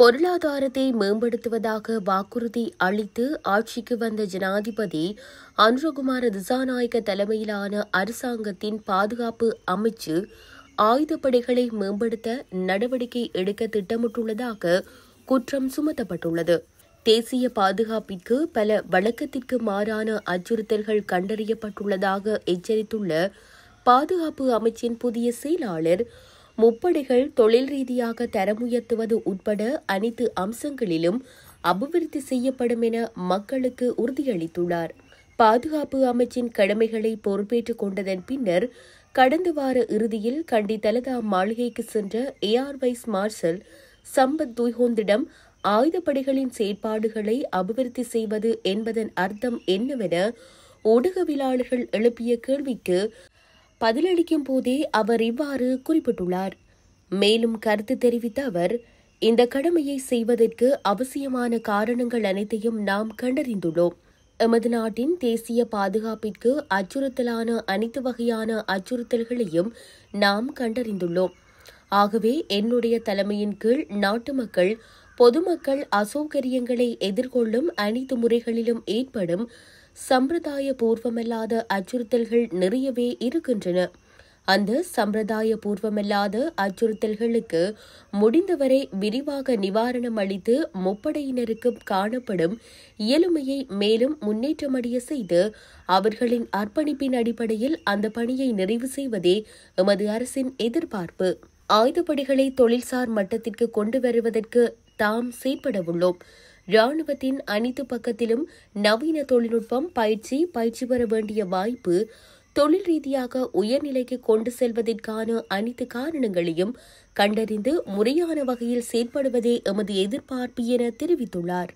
பொருளாதாரத்தை மேம்படுத்துவதாக வாக்குறுதி அளித்து ஆட்சிக்கு வந்த ஜனாதிபதி அனுரகுமார திசாநாயக தலைமையிலான அரசாங்கத்தின் பாதுகாப்பு அமைச்சு ஆயுதப்படைகளை மேம்படுத்த நடவடிக்கை எடுக்க திட்டமிட்டுள்ளதாக குற்றம் சுமத்தப்பட்டுள்ளது தேசிய பாதுகாப்பிற்கு பல வழக்கத்திற்கு மாறான அச்சுறுத்தல்கள் கண்டறியப்பட்டுள்ளதாக எச்சரித்துள்ள பாதுகாப்பு அமைச்சின் புதிய செயலாளர் முப்படைகள் தொழில் ரீதியாக தரமுயர்த்துவது உட்பட அனைத்து அம்சங்களிலும் அபிவிருத்தி செய்யப்படும் என மக்களுக்கு உறுதியளித்துள்ளார் பாதுகாப்பு அமைச்சின் கடமைகளை பொறுப்பேற்றுக் கொண்டதன் பின்னர் கடந்த வார இறுதியில் கண்டி தலதா மாளிகைக்கு சென்ற ஏஆர் வைஸ் மார்ஷல் சம்பத் துய்ஹோந்திடம் ஆயுதப்படைகளின் செயற்பாடுகளை அபிவிருத்தி செய்வது என்பதன் அர்த்தம் என்னவென ஊடகவியலாளர்கள் எழுப்பிய கேள்விக்கு பதிலளிக்கும் போதே அவர் இவ்வாறு குறிப்பிட்டுள்ளார் மேலும் கருத்து தெரிவித்த அவர் இந்த கடமையை செய்வதற்கு அவசியமான காரணங்கள் அனைத்தையும் நாம் கண்டறிந்துள்ளோம் எமது நாட்டின் தேசிய பாதுகாப்பிற்கு அச்சுறுத்தலான அனைத்து வகையான அச்சுறுத்தல்களையும் நாம் கண்டறிந்துள்ளோம் ஆகவே என்னுடைய தலைமையின் கீழ் நாட்டு மக்கள் பொதுமக்கள் அசௌகரியங்களை எதிர்கொள்ளும் அனைத்து முறைகளிலும் ஏற்படும் சம்பிரதாய பூர்வமல்லாத அச்சுறுத்தல்கள் நிறையவே இருக்கின்றன அந்த சம்பிரதாய பூர்வமல்லாத அச்சுறுத்தல்களுக்கு முடிந்தவரை விரிவாக நிவாரணம் அளித்து முப்படையினருக்கும் காணப்படும் இயலுமையை மேலும் முன்னேற்றமடைய செய்து அவர்களின் அர்ப்பணிப்பின் அடிப்படையில் அந்த பணியை நிறைவு செய்வதே எமது அரசின் எதிர்பார்ப்பு ஆயுதப்படைகளை தொழில்சார் மட்டத்திற்கு கொண்டு வருவதற்கு தாம் உள்ளோம் ராணுவத்தின் அனைத்து பக்கத்திலும் நவீன தொழில்நுட்பம் பயிற்சி பயிற்சி பெற வேண்டிய வாய்ப்பு தொழில் ரீதியாக உயர்நிலைக்கு கொண்டு செல்வதற்கான அனைத்து காரணங்களையும் கண்டறிந்து முறையான வகையில் செயற்படுவதே எமது எதிர்பார்ப்பு என தெரிவித்துள்ளார்